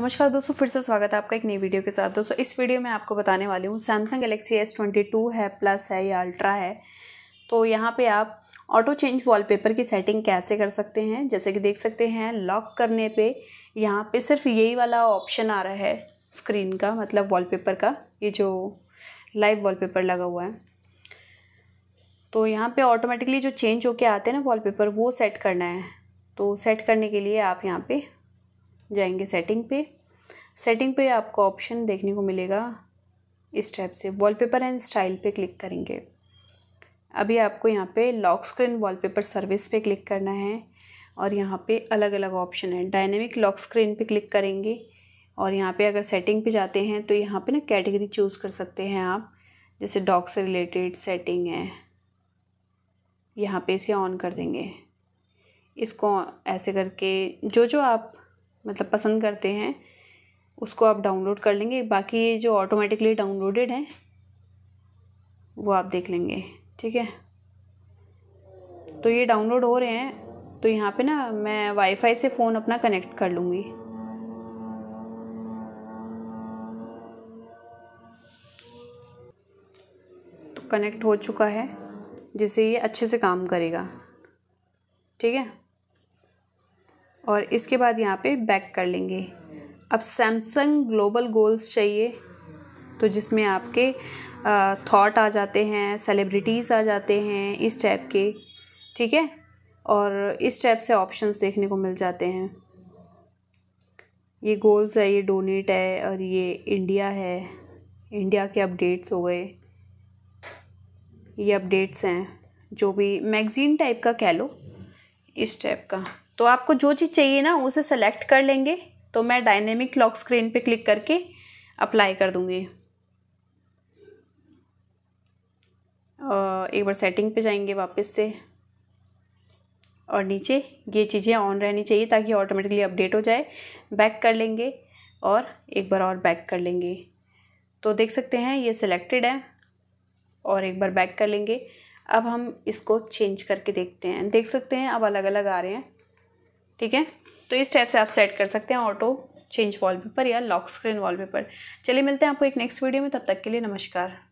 नमस्कार दोस्तों फिर से स्वागत है आपका एक नई वीडियो के साथ दोस्तों इस वीडियो में आपको बताने वाली हूँ Samsung Galaxy S twenty two है प्लस है या अल्ट्रा है तो यहाँ पे आप ऑटो चेंज वॉलपेपर की सेटिंग कैसे कर सकते हैं जैसे कि देख सकते हैं लॉक करने पे यहाँ पे सिर्फ यही वाला ऑप्शन आ रहा है स्क्रीन का मतलब वॉल का ये जो लाइव वॉल लगा हुआ है तो यहाँ पर ऑटोमेटिकली जो चेंज होके आते हैं ना वॉल वो सेट करना है तो सेट करने के लिए आप यहाँ पर जाएंगे सेटिंग पे सेटिंग पे आपको ऑप्शन देखने को मिलेगा इस टाइप से वॉलपेपर एंड स्टाइल पे क्लिक करेंगे अभी आपको यहाँ पे लॉक स्क्रीन वॉलपेपर सर्विस पे क्लिक करना है और यहाँ पे अलग अलग ऑप्शन है डायनेमिक लॉक स्क्रीन पे क्लिक करेंगे और यहाँ पे अगर सेटिंग पे जाते हैं तो यहाँ पे ना कैटेगरी चूज़ कर सकते हैं आप जैसे डॉग से रिलेटेड सेटिंग है यहाँ पे इसे ऑन कर देंगे इसको ऐसे करके जो जो आप मतलब पसंद करते हैं उसको आप डाउनलोड कर लेंगे बाकी ये जो ऑटोमेटिकली डाउनलोडेड हैं वो आप देख लेंगे ठीक है तो ये डाउनलोड हो रहे हैं तो यहाँ पे ना मैं वाईफाई से फ़ोन अपना कनेक्ट कर लूँगी तो कनेक्ट हो चुका है जिससे ये अच्छे से काम करेगा ठीक है और इसके बाद यहाँ पे बैक कर लेंगे अब सैमसंग ग्लोबल गोल्स चाहिए तो जिसमें आपके थॉट आ जाते हैं सेलिब्रिटीज़ आ जाते हैं इस टाइप के ठीक है और इस टाइप से ऑप्शंस देखने को मिल जाते हैं ये गोल्स है ये डोनेट है और ये इंडिया है इंडिया के अपडेट्स हो गए ये अपडेट्स हैं जो भी मैगज़ीन टाइप का कह लो इस टाइप का तो आपको जो चीज़ चाहिए ना उसे सेलेक्ट कर लेंगे तो मैं डायनेमिक लॉक स्क्रीन पे क्लिक करके अप्लाई कर दूँगी एक बार सेटिंग पे जाएंगे वापस से और नीचे ये चीज़ें ऑन रहनी चाहिए ताकि ऑटोमेटिकली अपडेट हो जाए बैक कर लेंगे और एक बार और बैक कर लेंगे तो देख सकते हैं ये सिलेक्टेड है और एक बार बैक कर लेंगे अब हम इसको चेंज करके देखते हैं देख सकते हैं अब अलग अलग आ रहे हैं ठीक है तो इस टाइप से आप सेट कर सकते हैं ऑटो चेंज वॉलपेपर या लॉक स्क्रीन वॉलपेपर चलिए मिलते हैं आपको एक नेक्स्ट वीडियो में तब तक के लिए नमस्कार